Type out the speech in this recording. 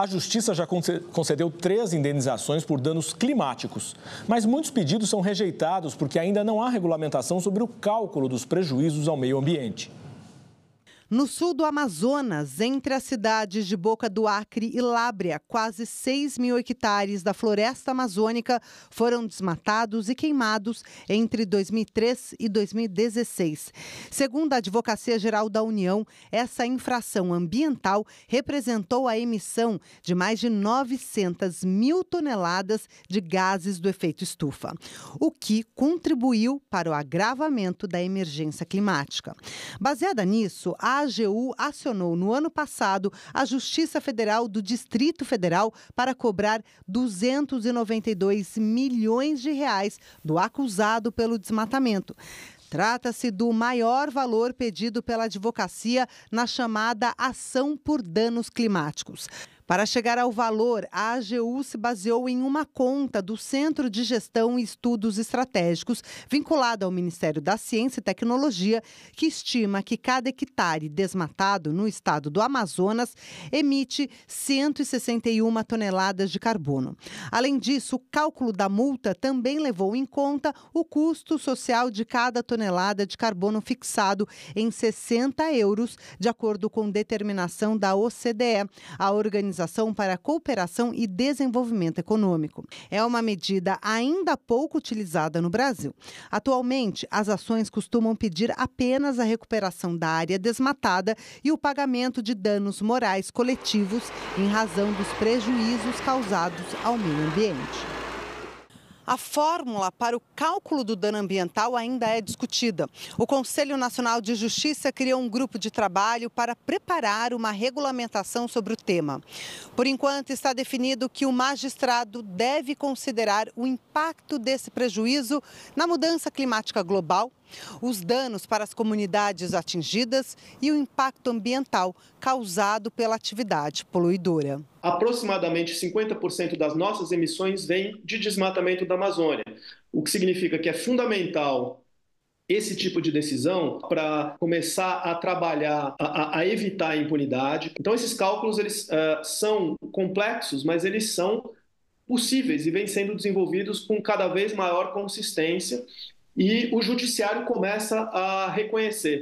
A Justiça já concedeu três indenizações por danos climáticos, mas muitos pedidos são rejeitados porque ainda não há regulamentação sobre o cálculo dos prejuízos ao meio ambiente. No sul do Amazonas, entre as cidades de Boca do Acre e Lábrea, quase 6 mil hectares da floresta amazônica foram desmatados e queimados entre 2003 e 2016. Segundo a Advocacia Geral da União, essa infração ambiental representou a emissão de mais de 900 mil toneladas de gases do efeito estufa, o que contribuiu para o agravamento da emergência climática. Baseada nisso, a a AGU acionou no ano passado a Justiça Federal do Distrito Federal para cobrar 292 milhões de reais do acusado pelo desmatamento. Trata-se do maior valor pedido pela advocacia na chamada ação por danos climáticos. Para chegar ao valor, a AGU se baseou em uma conta do Centro de Gestão e Estudos Estratégicos, vinculada ao Ministério da Ciência e Tecnologia, que estima que cada hectare desmatado no estado do Amazonas emite 161 toneladas de carbono. Além disso, o cálculo da multa também levou em conta o custo social de cada tonelada de carbono fixado em 60 euros, de acordo com determinação da OCDE, a organização Organização para a Cooperação e Desenvolvimento Econômico. É uma medida ainda pouco utilizada no Brasil. Atualmente, as ações costumam pedir apenas a recuperação da área desmatada e o pagamento de danos morais coletivos em razão dos prejuízos causados ao meio ambiente a fórmula para o cálculo do dano ambiental ainda é discutida. O Conselho Nacional de Justiça criou um grupo de trabalho para preparar uma regulamentação sobre o tema. Por enquanto, está definido que o magistrado deve considerar o impacto desse prejuízo na mudança climática global os danos para as comunidades atingidas e o impacto ambiental causado pela atividade poluidora. Aproximadamente 50% das nossas emissões vêm de desmatamento da Amazônia, o que significa que é fundamental esse tipo de decisão para começar a trabalhar, a, a, evitar a impunidade. Então, esses cálculos eles uh, são complexos, mas eles são possíveis e vêm sendo desenvolvidos com cada vez maior consistência e o judiciário começa a reconhecer.